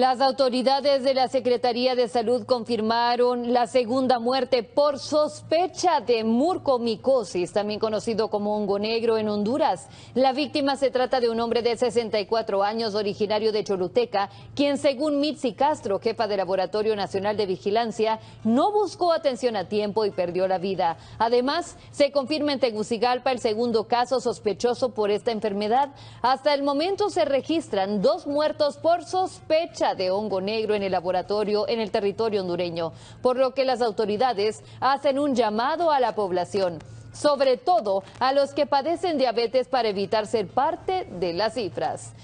Las autoridades de la Secretaría de Salud confirmaron la segunda muerte por sospecha de murcomicosis, también conocido como hongo negro en Honduras. La víctima se trata de un hombre de 64 años, originario de Choluteca, quien según Mitzi Castro, jefa del Laboratorio Nacional de Vigilancia, no buscó atención a tiempo y perdió la vida. Además, se confirma en Tegucigalpa el segundo caso sospechoso por esta enfermedad. Hasta el momento se registran dos muertos por sospecha de hongo negro en el laboratorio en el territorio hondureño, por lo que las autoridades hacen un llamado a la población, sobre todo a los que padecen diabetes para evitar ser parte de las cifras.